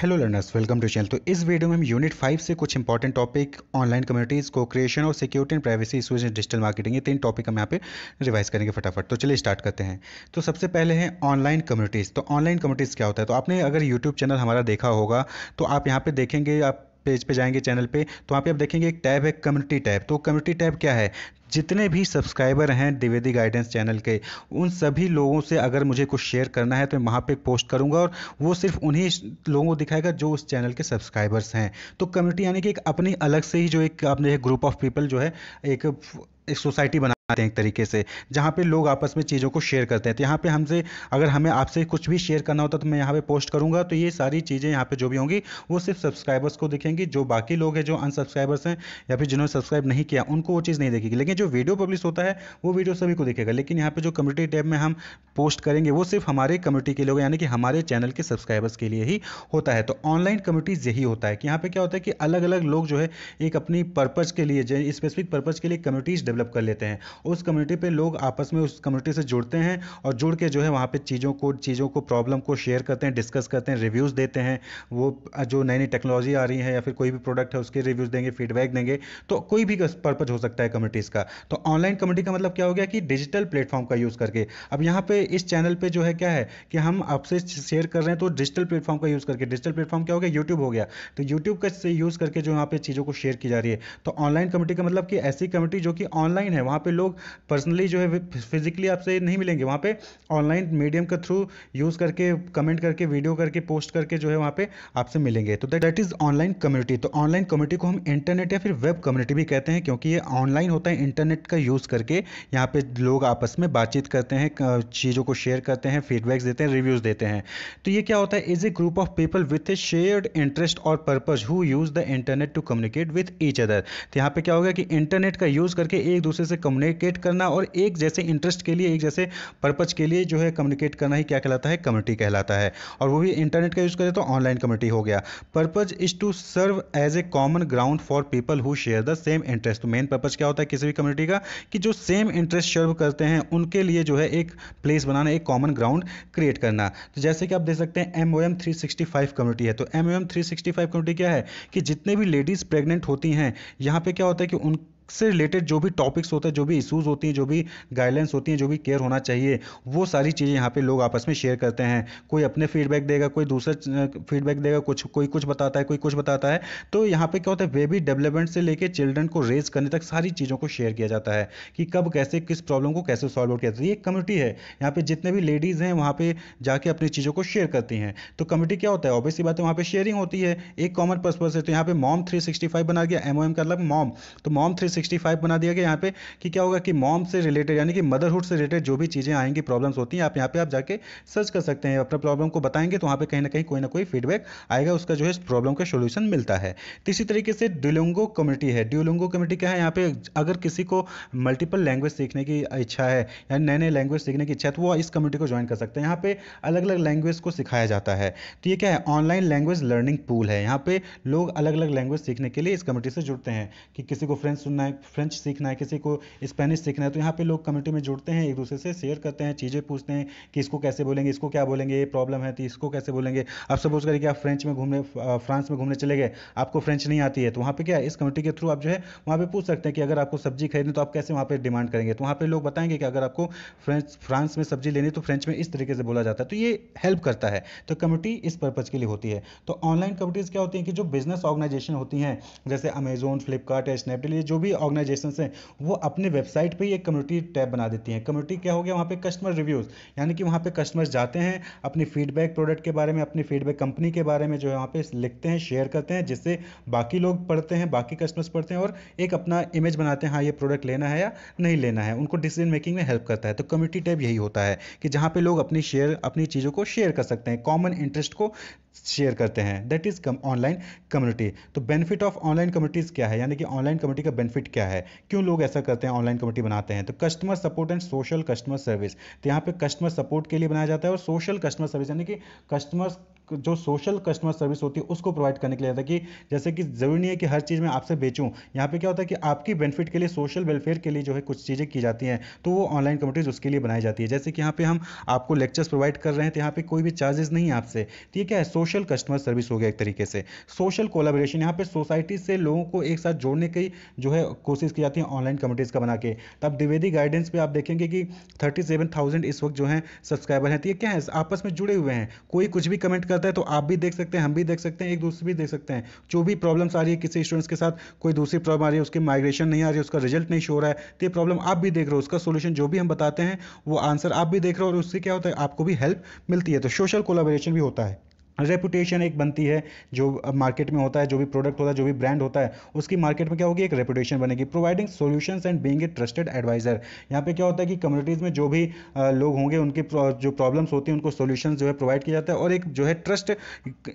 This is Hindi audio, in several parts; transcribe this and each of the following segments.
hello learners welcome to channel तो इस वीडियो में हम यूनिट फाइव से कुछ important topic online communities co creation और security and privacy issues in digital marketing ये तीन टॉपिक हम यहाँ पे रिवाइज करेंगे फटाफट तो चलिए स्टार्ट करते हैं तो सबसे पहले है ऑनलाइन कम्युनिटीज़ तो ऑनलाइन कम्युनिटीज़ क्या होता है तो आपने अगर यूट्यूब चैनल हमारा देखा होगा तो आप यहाँ पर देखेंगे आप पेज पे जाएंगे चैनल पे तो वहाँ पे आप देखेंगे एक टैब है कम्युनिटी टैब तो कम्युनिटी टैब क्या है जितने भी सब्सक्राइबर हैं द्विवेदी गाइडेंस चैनल के उन सभी लोगों से अगर मुझे कुछ शेयर करना है तो मैं वहाँ पर पोस्ट करूँगा और वो सिर्फ उन्हीं लोगों को दिखाएगा जो उस चैनल के सब्सक्राइबर्स हैं तो कम्युनिटी यानी कि एक अपनी अलग से ही जो एक अपने एक ग्रुप ऑफ पीपल जो है एक एक सोसाइटी बना आते हैं एक तरीके से जहाँ पे लोग आपस में चीज़ों को शेयर करते हैं तो यहाँ पे हमसे अगर हमें आपसे कुछ भी शेयर करना होता तो मैं यहाँ पे पोस्ट करूँगा तो ये सारी चीज़ें यहाँ पे जो भी होंगी वो सिर्फ सब्सक्राइबर्स को दिखेंगी जो बाकी लोग हैं जो अनसब्सक्राइबर्स हैं या फिर जिन्होंने सब्सक्राइब नहीं किया उनको वो चीज़ नहीं देखेगी लेकिन जो वीडियो पब्लिश होता है वो वीडियो सभी को दिखेगा लेकिन यहाँ पर जो कम्युनिटी टैब में हम पोस्ट करेंगे वो सिर्फ हमारे कम्युनिटी के लोग यानी कि हमारे चैनल के सब्सक्राइबर्स के लिए ही होता है तो ऑनलाइन कम्युनिटीज़ यही होता है कि यहाँ पर क्या होता है कि अलग अलग लोग जो है एक अपनी पर्पज़ के लिए स्पेसिफिक पर्पज़ के लिए कम्युनिटीज़ डेवलप कर लेते हैं उस कम्युनिटी पे लोग आपस में उस कम्युनिटी से जुड़ते हैं और जुड़ के जो है वहाँ पे चीज़ों को चीज़ों को प्रॉब्लम को शेयर करते हैं डिस्कस करते हैं रिव्यूज़ देते हैं वो जो नई नई टेक्नोलॉजी आ रही है या फिर कोई भी प्रोडक्ट है उसके रिव्यूज़ देंगे फीडबैक देंगे तो कोई भी पर्पज़ हो सकता है कम्युनिटीज़ का तो ऑनलाइन कम्युनिटी का मतलब क्या हो गया कि डिजिटल प्लेटफॉर्म का यूज़ करके अब यहाँ पर इस चैनल पर जो है क्या है कि हम आपसे शेयर कर रहे हैं तो डिजिटल प्लेटफॉर्म का यूज़ करके डिजिटल प्लेटफॉर्म क्या हो गया यूट्यूब हो गया तो यूट्यूब का यूज़ करके जो यहाँ पे चीज़ों को शेयर की जा रही है तो ऑनलाइन कम्युनिटी का मतलब कि ऐसी कम्युनिटी जो कि ऑनलाइन है वहाँ पर लोग लोग पर्सनली जो है फिजिकली आपसे नहीं मिलेंगे वहाँ पे ऑनलाइन मीडियम के थ्रू यूज़ करके कमेंट करके वीडियो करके पोस्ट करके जो है वहाँ पे आपसे मिलेंगे तो दैट इज़ ऑनलाइन कम्युनिटी तो ऑनलाइन कम्युनिटी को हम इंटरनेट या फिर वेब कम्युनिटी भी कहते हैं क्योंकि ये ऑनलाइन होता है इंटरनेट का यूज़ करके यहाँ पे लोग आपस में बातचीत करते हैं चीज़ों को शेयर करते हैं फीडबैक्स देते हैं रिव्यूज़ देते हैं तो ये क्या होता है is a group of people with a shared interest और purpose who use the internet to communicate with each other तो यहाँ पे क्या होगा कि इंटरनेट का यूज़ करके एक दूसरे से कम्युनिक कम्युनिकेट करना और एक जैसे इंटरेस्ट के लिए एक जैसे पर्पज़ के लिए जो है कम्युनिकेट करना ही क्या कहलाता है कम्युनिटी कहलाता है और वो भी इंटरनेट का यूज़ करें तो ऑनलाइन कम्युनिटी हो गया purpose is to serve as a common ground for people who share the same interest तो मेन पर्पज़ क्या होता है किसी भी कम्युनिटी का कि जो सेम इंटरेस्ट सर्व करते हैं उनके लिए जो है एक प्लेस बनाना एक कॉमन ग्राउंड क्रिएट करना तो जैसे कि आप देख सकते हैं M O M three sixty five community है तो M O M three sixty five community क्या है कि जितने भी लेडीज़ प्रेगनेंट होती हैं यहाँ पे क्या होता है कि उन से रिलेटेड जो भी टॉपिक्स होते हैं जो भी इश्यूज़ होती हैं जो भी गाइडलाइंस होती हैं जो भी केयर होना चाहिए वो सारी चीज़ें यहाँ पे लोग आपस में शेयर करते हैं कोई अपने फीडबैक देगा कोई दूसरा फीडबैक देगा कुछ कोई कुछ बताता है कोई कुछ बताता है तो यहाँ पे क्या होता है बेबी डेवलपमेंट से लेकर चिल्ड्रन को रेज करने तक सारी चीज़ों को शेयर किया जाता है कि कब कैसे किस प्रॉब्लम को कैसे सॉल्व आउट किया जाता है ये कम्युनिटी है यहाँ पर जितने भी लेडीज़ हैं वहाँ पर जाके अपनी चीज़ों को शेयर करती हैं तो कम्युनिटी क्या होता है ऑब्वियसली बात है वहाँ पर शेयरिंग होती है एक कॉमन पर्पज है तो यहाँ पे मॉम थ्री बना गया एम का मतलब मॉम तो मॉम थ्री सिक्सटी फाइव बना दिया गया यहाँ पे कि क्या होगा कि मॉम से रिलेटेड यानी कि मदरहुड से रिलेटेड जो भी चीज़ें आएंगी प्रॉब्लम्स होती हैं आप यहाँ पे आप जाके सर्च कर सकते हैं अपना प्रॉब्लम को बताएंगे तो वहाँ पे कहीं ना कहीं कोई ना कोई फीडबैक आएगा उसका जो है प्रॉब्लम का सोल्यूशन मिलता है तो इसी तरीके से ड्यूलोंगो कम्युनिटी है ड्यूलोंगो कम्युनिटी क्या है यहाँ पे अगर किसी को मल्टीपल लैंग्वेज सीखने की इच्छा है या नए नए लैंग्वेज सीखने की इच्छा है तो वो इस कम्युनिटी को ज्वाइन कर सकते हैं यहाँ पे अलग अलग लैंग्वेज को सिखाया जाता है तो ये क्या है ऑनलाइन लैंग्वेज लर्निंग पूल है यहाँ पे लोग अलग अलग लैंग्वेज सीखने के लिए इस कम्युनिटी से जुड़ते हैं कि किसी को फ्रेंच सुनना है फ्रेंच सीखना है किसी को स्पेनिश सीखना है तो यहाँ पे लोग कम्युनिटी में जुड़ते हैं एक दूसरे से शेयर करते हैं चीज़ें पूछते हैं कि इसको कैसे बोलेंगे इसको क्या बोलेंगे ये प्रॉब्लम है तो इसको कैसे बोलेंगे आप सपोज करिए कि आप फ्रेंच में घूमने फ्रांस में घूमने चले गए आपको फ्रेंच नहीं आती है तो वहाँ पर क्या इस कम्युनिटी के थ्रू आप जो है वहाँ पर पूछ सकते हैं कि अगर आपको सब्जी खरीदनी तो आप कैसे वहाँ पर डिमांड करेंगे तो वहाँ पर लोग बताएंगे कि अगर आपको फ्रेंच फ्रांस में सब्जी लेनी तो फ्रेंच में इस तरीके से बोला जाता है तो ये हेल्प करता है तो कम्युनिटी इस पर्पज़ के लिए होती है तो ऑनलाइन कम्युनिटीज़ क्या होती हैं कि जो बिजनेस ऑर्गेनाइजेशन होती हैं जैसे अमेजोन फ्लिपकार्ट या स्नैपडील ये जो भी ऑर्गेनाइजेशन हैं वो अपने वेबसाइट पर एक कम्युनिटी टैब बना देती हैं कम्युनिटी क्या हो गया वहाँ पर कस्टमर रिव्यूज़ यानी कि वहाँ पर कस्टमर्स जाते हैं अपनी फीडबैक प्रोडक्ट के बारे में अपनी फीडबैक कंपनी के बारे में जो है वहाँ पर लिखते हैं शेयर करते हैं जिससे बाकी लोग पढ़ते हैं बाकी कस्टमर्स पढ़ते हैं और एक अपना इमेज बनाते हैं हाँ ये प्रोडक्ट लेना है या नहीं लेना है उनको डिसीजन मेकिंग में हेल्प करता है तो कम्युनिटी टैब यही होता है कि जहाँ पे लोग अपनी शेयर अपनी चीज़ों को शेयर कर सकते हैं कॉमन इंटरेस्ट को शेयर करते हैं दैट इज़ ऑनलाइन कम्युनिटी तो बेनिफिट ऑफ ऑनलाइन कम्युनिटीज़ क्या है यानी कि ऑनलाइन कम्युनिटी का बेनिफिट बेनिफिट क्या है क्यों लोग ऐसा करते हैं ऑनलाइन कमेटी बनाते हैं तो customer support and social customer service तो यहाँ पे कस्टमर सपोर्ट के लिए बनाया जाता है और सोशल कस्टमर सर्विस यानी कि कस्टमर्स जो सोशल कस्टमर सर्विस होती है उसको प्रोवाइड करने के लिए आता है कि जैसे कि ज़रूरी नहीं है कि हर चीज़ मैं आपसे बेचूँ यहाँ पे क्या होता है कि आपकी बेनिफिट के लिए सोशल वेलफेयर के लिए जो है कुछ चीज़ें की जाती हैं तो वो ऑनलाइन कम्यूटीज़ उसके लिए बनाई जाती है जैसे कि यहाँ पे हम आपको लेक्चर्स प्रोवाइड कर रहे हैं तो यहाँ पे कोई भी चार्जेस नहीं है आपसे तो ये क्या है सोशल कस्टमर सर्विस हो गया एक तरीके से सोशल कोलाबोरेशन यहाँ पर सोसाइटी से लोगों को एक साथ जोड़ने की जो है कोशिश की जाती है ऑनलाइन कम्यूटीज़ का बना के तब द्विवेदी गाइडेंस पर आप देखेंगे कि थर्टी इस वक्त जो है सब्सक्राइबर हैं तो ये क्या है आपस में जुड़े हुए हैं कोई कुछ भी कमेंट कर जाता है तो आप भी देख सकते हैं हम भी देख सकते हैं एक दूसरे भी देख सकते हैं जो भी प्रॉब्लम्स आ रही है किसी स्टूडेंट्स के साथ कोई दूसरी प्रॉब्लम आ रही है उसकी माइग्रेशन नहीं आ रही उसका रिजल्ट नहीं शो रहा है तो ये प्रॉब्लम आप भी देख रहे हो उसका सोल्यूशन जो भी हम बताते हैं वो आंसर आप भी देख रहे हो और उससे क्या होता है आपको भी हेल्प मिलती है तो सोशल कोलाबोरेशन भी होता है रेपुटेशन एक बनती है जो मार्केट में होता है जो भी प्रोडक्ट होता है जो भी ब्रांड होता है उसकी मार्केट में क्या होगी एक रेपुटेशन बनेगी providing solutions and being a trusted advisor यहाँ पे क्या होता है कि कम्युनिटीज़ में जो भी लोग होंगे उनकी जो प्रॉब्लम्स होती हैं उनको सोल्यूशन जो है प्रोवाइड किया जाता है और एक जो है ट्रस्ट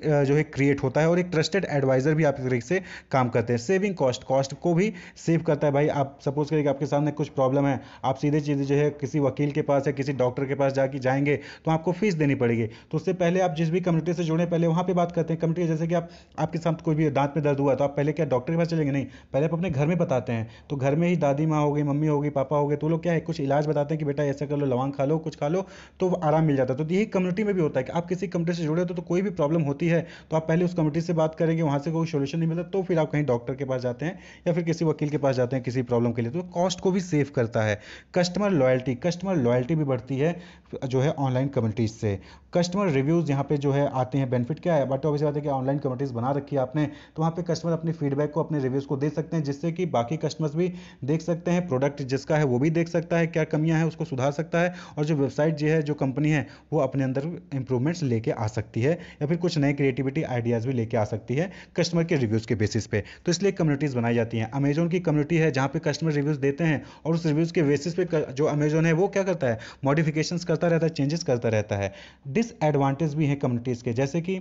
जो है क्रिएट होता है और एक ट्रस्टेड एडवाइजर भी आप इस तरीके से काम करते हैं सेविंग कॉस्ट कॉस्ट को भी सेव करता है भाई आप सपोज करिए कि आपके सामने कुछ प्रॉब्लम है आप सीधे सीधे जो है किसी वकील के पास या किसी डॉक्टर के पास जाके जाएंगे तो आपको फीस देनी पड़ेगी तो उससे पहले आप जिस भी कम्युनिटी से जुड़े पहले वहाँ पर बात करते हैं कमिटी जैसे कि आप आपके साथ कोई भी दांत में दर्द हुआ तो आप पहले क्या डॉक्टर के पास चलेंगे नहीं पहले आप अपने घर में बताते हैं तो घर में ही दादी माँ हो गई मम्मी हो गई पापा हो गए तो लोग क्या है कुछ इलाज बताते हैं कि बेटा ऐसा कर लो लवांग खा लो कुछ खा लो तो आराम मिल जाता है तो यही कम्युनिटी में भी होता है कि आप किसी कम्युनिटी से जुड़े हो तो, तो कोई भी प्रॉब्लम होती है तो आप पहले उस कम्युनिटी से बात करेंगे वहाँ से कोई सोल्यूशन नहीं मिलता तो फिर आप कहीं डॉक्टर के पास जाते हैं या फिर किसी वकील के पास जाते हैं किसी प्रॉब्लम के लिए तो कॉस्ट को भी सेव करता है कस्टमर लॉयल्टी कस्टमर लॉयल्टी भी बढ़ती है जो है ऑनलाइन कम्युनिटीज से कस्टमर रिव्यूज़ यहाँ पे जो है आते हैं हैं बेनिफिट क्या है बट ऑब्वियस बात है कि ऑनलाइन कम्युनिटीज़ बना रखी है आपने तो वहाँ पे कस्टमर अपने फीडबैक को अपने रिव्यूज़ को दे सकते हैं जिससे कि बाकी कस्टमर्स भी देख सकते हैं प्रोडक्ट जिसका है वो भी देख सकता है क्या कमियाँ हैं उसको सुधार सकता है और जो वेबसाइट जो है जो कंपनी है वो अपने अंदर इंप्रूवमेंट्स लेके आ सकती है या फिर कुछ नए क्रिएटिविटी आइडियाज़ भी लेके आ सकती है कस्टमर के रिव्यूज़ के बेसिस पे तो इसलिए कम्युनिटीज़ बनाई जाती हैं अमेजोन की कम्युनिटी है जहाँ पे कस्टमर रिव्यूज़ देते हैं और उस रिव्यूज़ के बेसिस पे जो अमेजोन है वो क्या करता है मॉडिफिकेशन करता रहता है चेंजेस करता रहता है डिसएडवांटेज भी हैं कम्युनिटीज़ के जैसे जैसे कि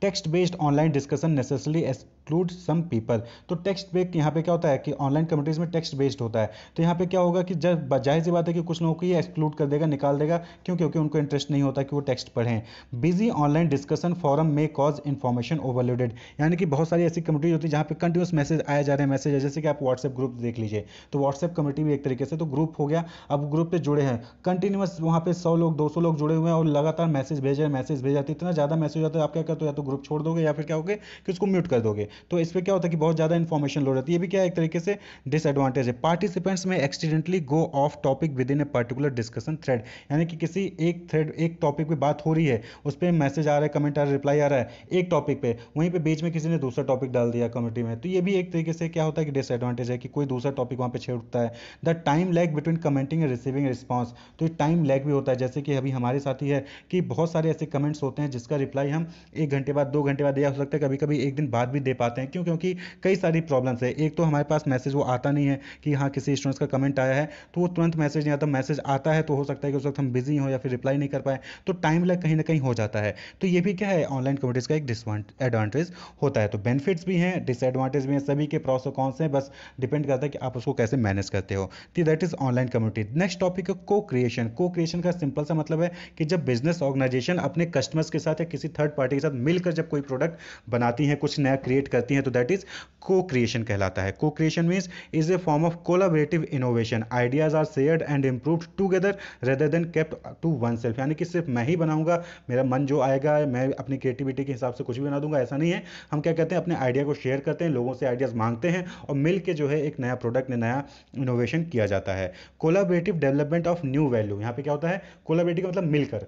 text based online discussion necessary exclude some people तो टेक्स्ट बेस्ड यहाँ पे क्या होता है कि ऑनलाइन कम्युनिटीज में टेक्स्ट बेस्ड होता है तो यहाँ पे क्या होगा कि जब जाहिर सी बात है कि कुछ लोगों को ये एक्सक्लूड कर देगा निकाल देगा क्यों क्योंकि उनको इंटरेस्ट नहीं होता कि वो टेक्स्ट पढ़ें बिजी ऑनलाइन डिस्कशन फॉरम में कॉज इन्फॉर्मेशन ओवरलोडेड यानी कि बहुत सारी ऐसी कम्युनिटीज होती है जहाँ पे कंटिन्यूस मैसेज आया जा रहे हैं मैसेज जैसे कि आप व्हाट्सएप ग्रुप देख लीजिए तो व्हाट्सएप कम्युनिटी भी एक तरीके से तो ग्रुप हो गया अब ग्रुप पे जुड़े हैं कंटिन्यूस वहाँ पे सौ लोग दो सौ लोग जुड़े हुए हैं और लगातार मैसेज भेज रहे हैं मैसेज भेज जाते तो इतना ज़्यादा मैसेज आता है आप क्या करते हो या तो ग्रुप छोड़ दोगे या फिर क्या होगा कि उसको म्यूट कर दोगे तो इस पर क्या होता है कि बहुत ज़्यादा इन्फॉर्मेशन लोड रहती है ये भी क्या एक तरीके से डिसएडवांटेज है पार्टिसिपेंट्स में accidentally go off topic within a particular discussion thread यानी कि किसी एक थ्रेड एक टॉपिक पर बात हो रही है उस पर मैसेज आ रहा है कमेंट आ रहा है रिप्लाई आ रहा है एक टॉपिक पर वहीं पर बीच में किसी ने दूसरा टॉपिक डाल दिया कम्युनिटी में तो ये भी एक तरीके से क्या होता है कि डिसएडवांटेज है कि कोई दूसरा टॉपिक वहाँ पर छेड़ उठता है the time lag between commenting and receiving response तो ये टाइम लैग भी होता है जैसे कि अभी हमारे साथ ही है कि बहुत सारे ऐसे कमेंट्स होते हैं जिसका रिप्लाई हम एक घंटे बाद दो घंटे बाद दिया हो सकता है कभी कभी एक दिन बाद भी दे पाते आते हैं क्यों क्योंकि कई सारी प्रॉब्लम्स है एक तो हमारे पास मैसेज वो आता नहीं है कि हाँ किसी स्टूडेंट्स का कमेंट आया है तो वो तुरंत मैसेज नहीं आता मैसेज आता है तो हो सकता है कि उस वक्त हम बिजी हों या फिर रिप्लाई नहीं कर पाए तो टाइम लग कहीं ना कहीं हो जाता है तो ये भी क्या है ऑनलाइन कम्यूटीज का एक डिसएडवांटेज होता है तो बेनिफिट्स भी हैं डिसएडवांटेज भी हैं सभी के प्रॉस और से हैं बस डिपेंड करता है कि आप उसको कैसे मैनेज करते हो तो that is online community next topic है को क्रिएशन को क्रिएशन का सिंपल सा मतलब है कि जब बिजनेस ऑर्गेनाइजेशन अपने कस्टमर्स के साथ या किसी थर्ड पार्टी के साथ मिलकर जब कोई प्रोडक्ट बनाती है कुछ नया क्रिएट करती हैं तो दैट इज को क्रिएशन कहलाता है co creation means is a form of collaborative innovation ideas are shared and improve together rather than kept to oneself यानी कि सिर्फ मैं ही बनाऊंगा मेरा मन जो आएगा मैं अपनी क्रिएटिविटी के हिसाब से कुछ भी बना दूंगा ऐसा नहीं है हम क्या कहते हैं अपने आइडिया को शेयर करते हैं लोगों से आइडियाज़ मांगते हैं और मिल जो है एक नया प्रोडक्ट नया इनोवेशन किया जाता है collaborative development of new value यहाँ पे क्या होता है कोलाबरेटिव मतलब मिलकर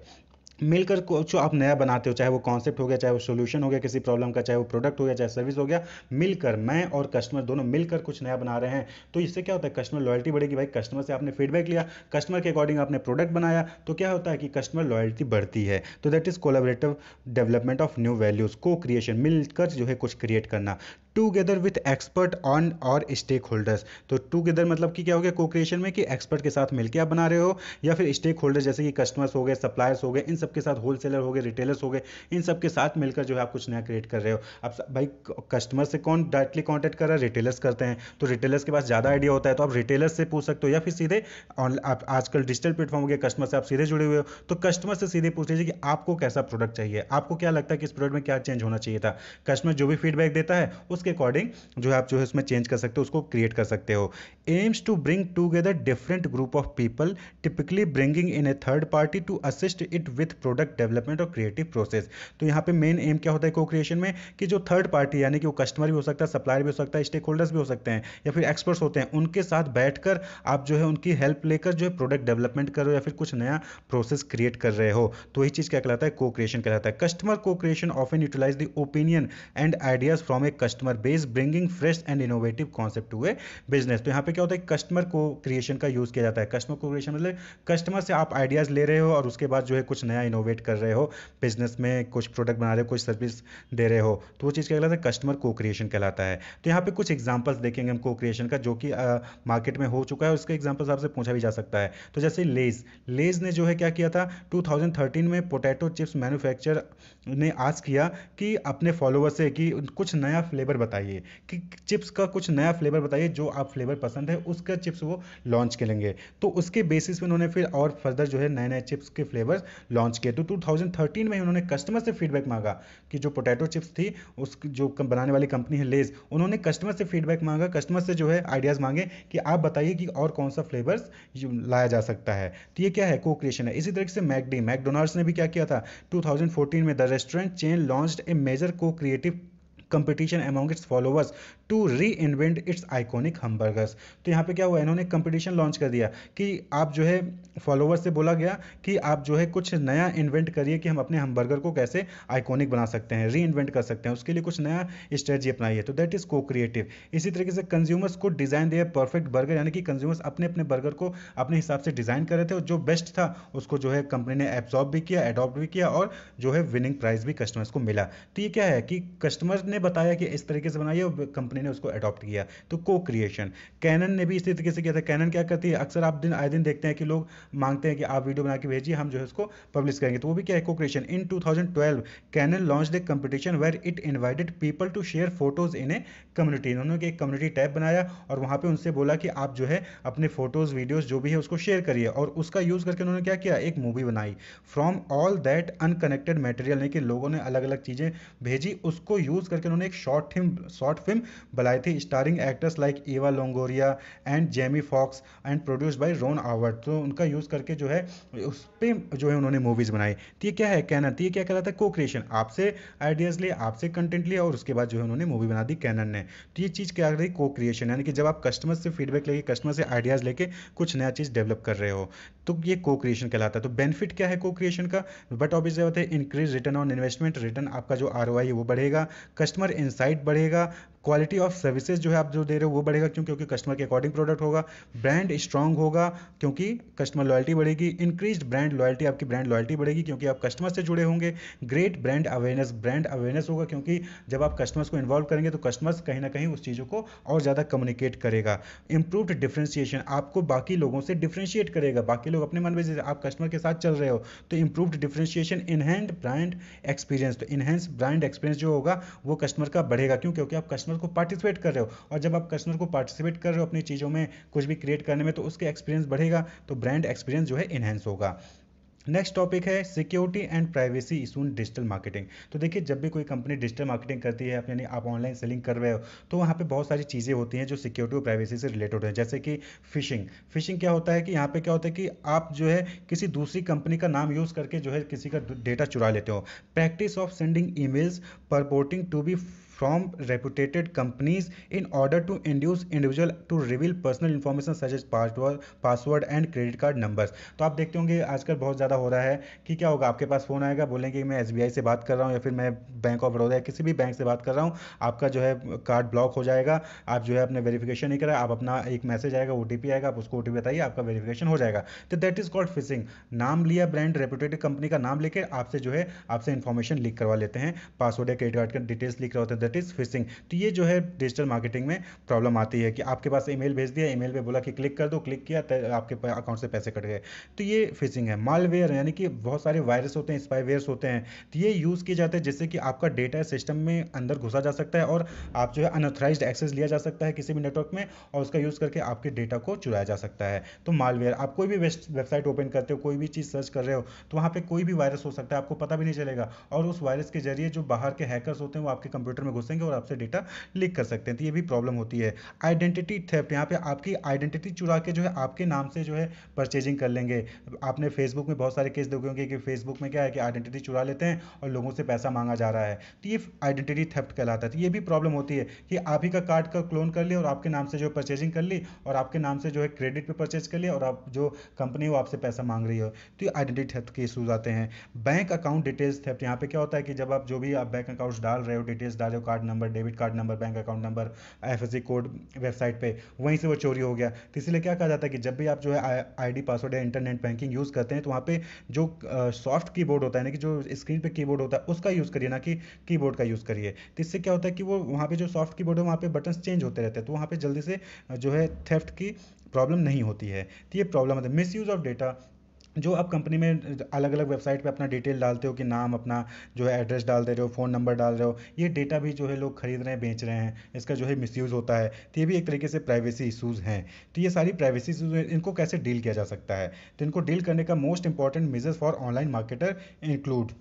मिलकर कुछ आप नया बनाते हो चाहे वो कॉन्सेप्ट हो गया चाहे वो सोल्यूशन हो गया किसी प्रॉब्लम का चाहे वो प्रोडक्ट हो गया चाहे सर्विस हो गया मिलकर मैं और कस्टमर दोनों मिलकर कुछ नया बना रहे हैं तो इससे क्या होता है कस्टमर लॉयल्टी बढ़ेगी भाई कस्टमर से आपने फीडबैक लिया कस्टमर के अकॉर्डिंग आपने प्रोडक्ट बनाया तो क्या होता है कि कस्टमर लॉयल्टी बढ़ती है तो that is collaborative development of new values co creation मिलकर जो है कुछ क्रिएट करना टूगेदर विथ एक्सपर्ट ऑन और स्टेक होल्डर्स तो टूगेदर मतलब कि क्या हो गया कोक्रिएशन में कि एक्सपर्ट के साथ मिलकर आप बना रहे हो या फिर स्टेक होल्डर जैसे कि कस्टमर्स हो गए सप्लायर्स हो गए इन सबके साथ होलसेलर हो गए रिटेलर्स हो गए इन सबके साथ मिलकर जो है आप कुछ नया क्रिएट कर रहे हो आप भाई कस्टमर से कौन डायरेक्टली कॉन्टैक्ट कर रहा है रिटेलर्स करते हैं तो रिटेलर्स के पास ज़्यादा आइडिया होता है तो आप रिटेलर्स से पूछ सकते हो या फिर सीधे आप आजकल डिजिटल प्लेटफॉर्म हो गया कस्टमर से आप सीधे जुड़े हुए हो तो कस्टमर से सीधे पूछ लीजिए कि आपको कैसा प्रोडक्ट चाहिए आपको क्या लगता है कि इस प्रोडक्ट में क्या चेंज होना चाहिए था कस्टमर जो भी फीडबैक देता है उस उसके अकॉर्डिंग जो है आप जो है उसमें चेंज कर सकते हो उसको क्रिएट कर सकते हो aims to bring together different group of people typically bringing in a third party to assist it with product development और क्रिएटिव प्रोसेस तो यहाँ पे मेन एम क्या होता है को क्रिएशन में कि जो थर्ड पार्टी यानी कि वो कस्टमर भी हो सकता है सप्लायर भी हो सकता है स्टेक होल्डर्स भी हो सकते हैं या फिर एक्सपर्ट्स होते हैं उनके साथ बैठकर आप जो है उनकी हेल्प लेकर जो है प्रोडक्ट डेवलपमेंट करो या फिर कुछ नया प्रोसेस क्रिएट कर रहे हो तो यही चीज़ क्या कहलाता है को क्रिएशन कहलाता है customer co creation an utilize the opinion and ideas from a customer customer base bringing fresh and innovative concept to a business तो यहाँ पे क्या होता है कस्टमर को क्रिएशन का यूज़ किया जाता है कस्टमर को क्रिएशन मतलब कस्टमर से आप आइडियाज़ ले रहे हो और उसके बाद जो है कुछ नया इनोवेट कर रहे हो बिजनेस में कुछ प्रोडक्ट बना रहे हो कुछ सर्विस दे रहे हो तो वो चीज़ क्या कहलाता है कस्टमर को क्रिएशन कहलाता है तो यहाँ पे कुछ एग्जाम्पल्स देखेंगे हम को क्रिएशन का जो कि मार्केट में हो चुका है उसके एग्जाम्पल्स आपसे पूछा भी जा सकता है तो जैसे लेज लेज ने जो है क्या किया था टू में पोटैटो चिप्स मैन्युफैक्चर ने आज किया कि अपने फॉलोअर से कि कुछ नया फ्लेवर बताइए कि चिप्स का कुछ नया फ्लेवर बताइए जो आप फ्लेवर पसंद है उसका चिप्स वो लॉन्च करेंगे तो उसके बेसिस पे उन्होंने फिर और फर्दर जो है नए नए चिप्स के फ्लेवर लॉन्च किए तो 2013 में उन्होंने कस्टमर से फीडबैक मांगा कि जो पोटैटो चिप्स थी उस जो बनाने वाली कंपनी है लेज उन्होंने कस्टमर से फीडबैक मांगा कस्टमर से जो है आइडियाज़ मांगे कि आप बताइए कि और कौन सा फ्लेवर्स लाया जा सकता है तो ये क्या है को क्रिएशन है इसी तरीके से मैकडी मैकडोनाल्ड्स ने भी क्या किया था टू में the restaurant chain launch a major co creative competition among its followers to reinvent its iconic hamburgers तो यहाँ पे क्या हुआ इन्होंने कंपटीशन लॉन्च कर दिया कि आप जो है फॉलोवर्स से बोला गया कि आप जो है कुछ नया इन्वेंट करिए कि हम अपने हमबर्गर को कैसे आइकोनिक बना सकते हैं री इन्वेंट कर सकते हैं उसके लिए कुछ नया स्ट्रेटजी अपनाइए तो दैट इज़ को क्रिएटिव इसी तरीके से कंज्यूमर्स को डिज़ाइन दिया परफेक्ट बर्गर यानी कि कंज्यूमर्स अपने अपने बर्गर को अपने हिसाब से डिज़ाइन कर रहे थे और जो बेस्ट था उसको जो है कंपनी ने एब्जॉर्ब भी किया एडॉप्ट भी किया और जो है विनिंग प्राइस भी कस्टमर्स को मिला तो ये क्या है कि कस्टमर ने बताया कि इस तरीके से बनाइए और कंपनी ने उसको अडॉप्ट किया तो को क्रिएशन कैनन ने भी इसी तरीके से किया था कैनन क्या करती है अक्सर आप दिन आए दिन देखते हैं कि लोग मांगते हैं कि आप वीडियो बना के भेजिए हम जो है उसको पब्लिश करेंगे तो वो भी क्या है co creation in 2012 Canon launch the competition where it invited people to share photos in a community उन्होंने एक कम्युनिटी टैब बनाया और वहाँ पर उनसे बोला कि आप जो है अपने फोटोज वीडियोज जो भी है उसको शेयर करिए और उसका यूज़ करके उन्होंने क्या किया एक मूवी बनाई from all that unconnected material यानी कि लोगों ने अलग अलग चीज़ें भेजी उसको यूज़ करके उन्होंने एक शॉर्ट फिल्म शॉर्ट फिल्म बनाई थी starring actors like Eva Longoria and Jamie Foxx and produce by Ron Howard तो उनका यूज़ करके जो है उस पर जो है उन्होंने मूवीज़ बनाई तो ये क्या है कैनन तो ये क्या कहलाता है को क्रिएशन आपसे आइडियाज़ लिए आपसे कंटेंट लिया और उसके बाद जो है उन्होंने मूवी बना दी कैनन ने तो ये चीज़ क्या कर रही को क्रिएशन यानी कि जब आप कस्टमर से फीडबैक लेके कस्टमर से आइडियाज़ लेके कुछ नया चीज़ डेवलप कर रहे हो तो ये को क्रिएशन कहलाता है तो बेनिफिट क्या है को क्रिएशन का बट ऑब्वियस बात increase return on investment return आपका जो आर है वो बढ़ेगा कस्ट कस्टमर इंसाइट बढ़ेगा क्वालिटी ऑफ सर्विसेज जो है आप जो दे रहे हो वो बढ़ेगा क्यों क्योंकि कस्टमर के अकॉर्डिंग प्रोडक्ट होगा ब्रांड स्ट्रांग होगा क्योंकि कस्टमर लॉयल्टी बढ़ेगी इंक्रीज ब्रांड लॉयल्टी आपकी ब्रांड लॉयल्टी बढ़ेगी क्योंकि आप कस्टमर से जुड़े होंगे great brand awareness brand awareness होगा क्योंकि जब आप कस्टमर्स को इन्वॉल्व करेंगे तो कस्टमर्स कहीं ना कहीं उस चीज़ों को और ज़्यादा कम्युनिकेट करेगा इंप्रूव्ड डिफ्रेंशिएशन आपको बाकी लोगों से डिफ्रेंशिएट करेगा बाकी लोग अपने मन में जैसे आप कस्टमर के साथ चल रहे हो तो improved differentiation enhanced brand experience तो इनहेंस ब्रांड एक्सपीरियंस जो होगा वो कस्टमर का बढ़ेगा क्यों क्योंकि आप कस्टमर को पार्टिसिपेट कर रहे हो और जब आप कस्टमर को पार्टिसिपेट कर रहे हो अपनी चीज़ों में कुछ भी क्रिएट करने में तो उसके एक्सपीरियंस बढ़ेगा तो ब्रांड एक्सपीरियंस जो है इन्हेंस होगा नेक्स्ट टॉपिक है security and privacy issue in digital marketing तो देखिए जब भी कोई कंपनी डिजिटल मार्केटिंग करती है यानी आप ऑनलाइन सेलिंग कर रहे हो तो वहाँ पे बहुत सारी चीज़ें होती हैं जो सिक्योरिटी और प्राइवेसी से रिलेटेड हैं जैसे कि फिशिंग फिशिंग क्या होता है कि यहाँ पे क्या होता है कि आप जो है किसी दूसरी कंपनी का नाम यूज़ करके जो है किसी का डेटा चुरा लेते हो practice of sending emails to be from reputed companies in order to induce individual to reveal personal information such as password password and credit card numbers तो आप देखते होंगे आजकल बहुत ज़्यादा हो रहा है कि क्या होगा आपके पास फ़ोन आएगा बोलेंगे कि मैं एस से बात कर रहा हूँ या फिर मैं बैंक ऑफ बड़ौदा या किसी भी बैंक से बात कर रहा हूँ आपका जो है कार्ड ब्लॉक हो जाएगा आप जो है अपने वेरीफिकेशन नहीं करा आप अपना एक मैसेज आएगा ओ आएगा आप उसको ओ बताइए आपका वेरीफिकेशन हो जाएगा तो दैट इज़ कॉल्ड फिशिंग नाम लिया ब्रांड रेपुटेड कंपनी का नाम लेकर आपसे जो है आपसे इन्फॉर्मेशन लीक करवा लेते हैं पासवर्ड या क्रेडिट कार्ड का डिटेल्स लीक करवाते हैं दैट इज़ फिशिंग तो ये जो है डिजिटल मार्केटिंग में प्रॉब्लम आती है कि आपके पास ईमेल भेज दिया ईमेल पे बोला कि क्लिक कर दो क्लिक किया आपके अकाउंट से पैसे कट गए तो ये फिशिंग है मालवेयर यानी कि बहुत सारे वायरस होते हैं स्पाईवेयर्स होते हैं तो ये यूज़ किए जाते हैं जिससे कि आपका डेटा सिस्टम में अंदर घुसा जा सकता है और आप जो है अनऑथराइज एक्सेस लिया जा सकता है किसी भी नेटवर्क में और उसका यूज़ करके आपके डेटा को चुराया जा सकता है तो मालवेयर आप कोई भी वेबसाइट ओपन करते हो कोई भी चीज़ सर्च कर रहे हो तो वहाँ पर कोई भी वायरस हो सकता है आपको पता भी नहीं चलेगा और उस वायरस के जरिए जो बाहर के हैकर्स होते हैं वो आपके कंप्यूटर में में घुसेंगे और आपसे डेटा लीक कर सकते हैं तो ये भी प्रॉब्लम होती है आइडेंटिटी थेफ्ट यहाँ पे आपकी आइडेंटिटी चुरा के जो है आपके नाम से जो है परचेजिंग कर लेंगे आपने फेसबुक में बहुत सारे केस देखे होंगे कि फेसबुक में क्या है कि आइडेंटिटी चुरा लेते हैं और लोगों से पैसा मांगा जा रहा है तो ये आइडेंटिटी थेफ्ट कहलाता है तो ये भी प्रॉब्लम होती है कि आप ही का कार्ड का क्लोन कर लिया और आपके नाम से जो है परचेजिंग कर ली और आपके नाम से जो है क्रेडिट पर परचेज कर लिया और आप जो कंपनी वो आपसे पैसा मांग रही हो तो ये आइडेंटिटी थेफ्ट के इशूज आते हैं बैंक अकाउंट डिटेल्स थेफ्ट यहाँ पे क्या होता है कि जब आप जो भी आप बैंक अकाउंट्स डाल रहे हो डिटेल्स डाल रहे हो card number debit card number bank account number F code website पर वहीं से वो चोरी हो गया तो इसीलिए क्या कहा जाता है कि जब भी आप जो है आई पासवर्ड या इंटरनेट बैंकिंग यूज़ करते हैं तो वहाँ पर जो सॉफ्ट की होता है ना कि जो स्क्रीन पर कीबोर्ड होता है उसका यूज़ करिए ना कि कीबोर्ड का यूज़ करिए तो इससे क्या होता है कि वो वहाँ पे जो सॉफ्ट कीबोर्ड है वहाँ पे बटन चेंज होते रहते हैं तो वहाँ पे जल्दी से जो है थेफ्ट की प्रॉब्लम नहीं होती है तो ये प्रॉब्लम होता है मिस यूज़ ऑफ डेटा जो आप कंपनी में अलग अलग वेबसाइट पे अपना डिटेल डालते हो कि नाम अपना जो है एड्रेस डाल दे रहे हो फ़ोन नंबर डाल रहे हो ये डेटा भी जो है लोग खरीद रहे हैं बेच रहे हैं इसका जो है मिसयूज़ होता है तो ये भी एक तरीके से प्राइवेसी इशूज़ हैं तो ये सारी प्राइवेसी इशूज़ इनको कैसे डील किया जा सकता है तो इनको डील करने का most important measures for online marketer include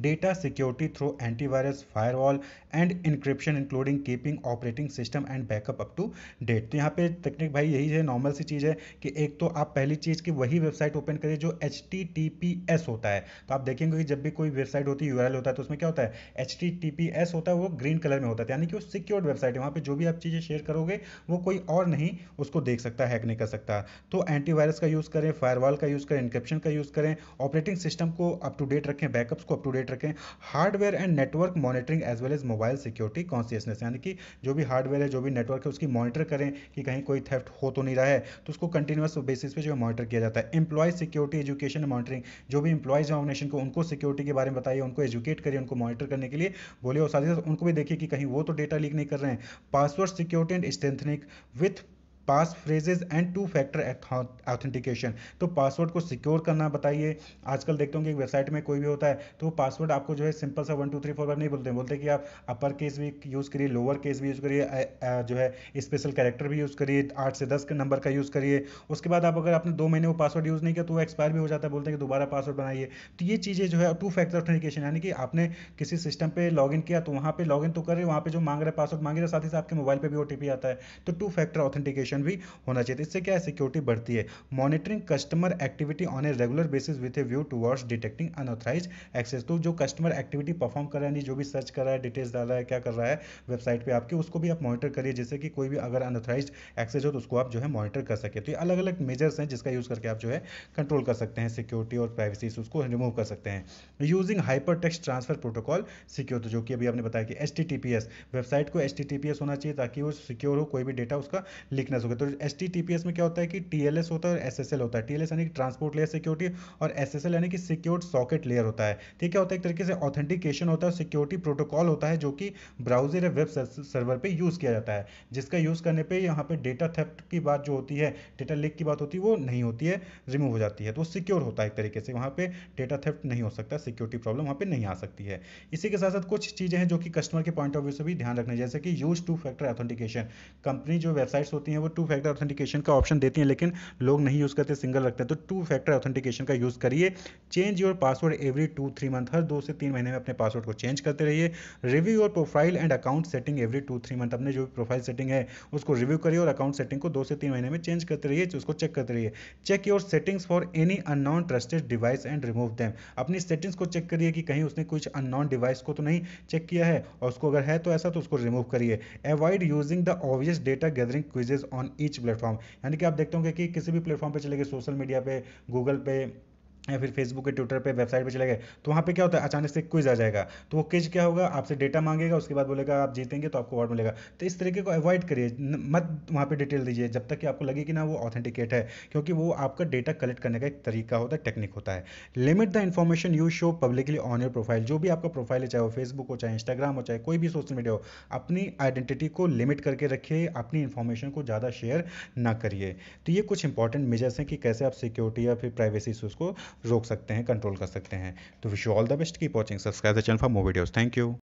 data security through antivirus firewall and encryption including keeping operating system and backup up to date तो यहाँ पे तकनीक भाई यही है नॉर्मल सी चीज़ है कि एक तो आप पहली चीज़ की वही वेबसाइट ओपन करिए जो एच होता है तो आप देखेंगे कि जब भी कोई वेबसाइट होती है यू होता है तो उसमें क्या होता है एच होता है वो ग्रीन कलर में होता है तो यानी कि वो सिक्योर्ड वेबसाइट है वहाँ पर जो भी आप चीज़ें शेयर करोगे वो कोई और नहीं उसको देख सकता हैक नहीं कर सकता तो एंटीवायरस का यूज़ करें फायरवॉल का यूज़ करें इंक्रिप्शन का यूज़ करें ऑपरेटिंग सिस्टम को अप टू डेट रखें बैकअप्स को अप टू अपडेट रखें hardware and network monitoring as well as mobile security consciousness यानी कि जो भी हार्डवेयर है जो भी नेटवर्क है उसकी मॉनिटर करें कि कहीं कोई थेफ्ट हो तो नहीं रहा है तो उसको कंटिन्यूस बेसिस पे जो है मॉनिटर किया जाता है एम्प्लॉय सिक्योरिटी एजुकेशन मॉनिटरिंग जो भी एम्प्लॉयज ऑर्गेनाइजेशन को उनको सिक्योरिटी के बारे में बताइए उनको एजुकेट करिए उनको मॉनिटर करने के लिए बोले और साथ ही साथ उनको भी देखिए कि कहीं वो तो डेटा लीक नहीं कर रहे हैं password security and strengthening with passphrases and two factor authentication तो पासवर्ड को सिक्योर करना बताइए आजकल देखते होंगे वेबसाइट में कोई भी होता है तो पासवर्ड आपको जो है सिंपल सा one two three four five नहीं बोलते बोलते कि आप अपर केस भी यूज़ करिए लोअर केस भी यूज़ करिए जो है स्पेशल कैरेक्टर भी यूज़ करिए आठ से दस के नंबर का यूज़ करिए उसके बाद आप अगर आपने दो महीने वो पासवर्ड यूज़ नहीं किया तो वो एक्सपायर भी हो जाता है बोलते हैं कि दोबारा पासवर्ड बनाइए तो ये चीज़ें जो है टू फैक्टर ऑथेंटिकेशन यानी कि आपने किसी सिस्टम पर लॉग इन किया तो वहाँ पर लॉग इन तो कर रहे वहाँ पर जो मांग रहे पासवर्ड मांग रहे साथ ही साथ आपके मोबाइल पर भी ओ आता है तो टू फैक्टर ऑथेंटिकेशन सेक्शन भी होना चाहिए तो इससे क्या है सिक्योरिटी बढ़ती है monitoring customer activity on a regular basis with a view towards detecting unauthorize access तो जो कस्टमर एक्टिविटी परफॉर्म कर रहा है जो भी सर्च कर रहा है डिटेल्स डाल रहा है क्या कर रहा है वेबसाइट पर आपकी उसको भी आप मॉनिटर करिए जैसे कि कोई भी अगर अनऑथराइज एक्सेस हो तो उसको आप जो है मॉनिटर कर सके तो ये अलग अलग मेजर्स हैं जिसका यूज़ करके आप जो है कंट्रोल कर सकते हैं सिक्योरिटी और प्राइवेसी उसको रिमूव कर सकते हैं using hypertext transfer protocol secure जो कि अभी आपने बताया कि एच वेबसाइट को एच होना चाहिए ताकि वो सिक्योर हो कोई भी डेटा उसका लीक ना हो गए तो एच में क्या होता है कि टी होता है और एस होता है टी यानी कि ट्रांसपोर्ट लेयर सिक्योरिटी और एस यानी कि सिक्योर्ड सॉकेट लेयर होता है ठीक है होता है एक तरीके से ऑथेंटिकेशन होता है सिक्योरिटी प्रोटोकॉल होता है जो कि ब्राउजर या वेब सर्वर पर यूज़ किया जाता है जिसका यूज़ करने पर यहाँ पर डेटा थेप्ट की बात जो होती है डेटा लीक की बात होती है वो नहीं होती है रिमूव हो जाती है तो सिक्योर होता है एक तरीके से वहाँ पर डेटा थेप्ट नहीं हो सकता सिक्योरिटी प्रॉब्लम वहाँ पर नहीं आ सकती है इसी के साथ साथ कुछ चीज़ें हैं जो कि कस्टमर के पॉइंट ऑफ व्यू से भी ध्यान रखना जैसे कि use two factor authentication company जो वेबसाइट्स होती हैं वो टू फैक्टर ऑथेंटिकेशन का ऑप्शन देती हैं लेकिन लोग नहीं यूज़ करते सिंगल रखते हैं तो टू फैक्टर ऑथेंटिकेशन का यूज़ करिए change your password every two three month हर दो से तीन महीने में अपने पासवर्ड को चेंज करते रहिए review your profile and account setting every two three month अपने जो भी प्रोफाइल सेटिंग है उसको रिव्यू करिए और अकाउंट सेटिंग को दो से तीन महीने में चेंज करते रहिए उसको चेक करते रहिए check your settings for any unknown trusted device and remove them अपनी सेटिंग्स को चेक करिए कि कहीं उसने कुछ अननॉन डिवाइस को तो नहीं चेक किया है और उसको अगर है तो ऐसा तो उसको रिमूव करिए avoid using the obvious data gathering quizzes on each platform यानी कि आप देखते होंगे कि किसी भी प्लेटफॉर्म पर चले गए सोशल मीडिया पे गूगल पे या फिर फेसबुक के ट्विटर पे वेबसाइट पे चले गए तो वहाँ पे क्या होता है अचानक से क्विज आ जाएगा तो वो क्विज क्या होगा आपसे डेटा मांगेगा उसके बाद बोलेगा आप जीतेंगे तो आपको अवार्ड मिलेगा तो इस तरीके को अवॉइड करिए मत वहाँ पे डिटेल दीजिए जब तक कि आपको लगे कि ना वो ऑथेंटिकेट है क्योंकि वो आपका डेटा कलेक्ट करने का एक तरीका होता है टेक्निक होता है limit the information you show publicly on your profile जो भी आपका प्रोफाइल है चाहे वो फेसबुक हो चाहे इंस्टाग्राम हो चाहे कोई भी सोशल मीडिया हो अपनी आइडेंटिटी को लिमिट करके रखिए अपनी इन्फॉर्मेशन को ज़्यादा शेयर ना करिए तो ये कुछ इंपॉर्टेंट मेजर्स हैं कि कैसे आप सिक्योरिटी या फिर प्राइवेसी इशूज़ को रोक सकते हैं कंट्रोल कर सकते हैं तो wish you all the best keep watching subscribe the channel for more videos thank you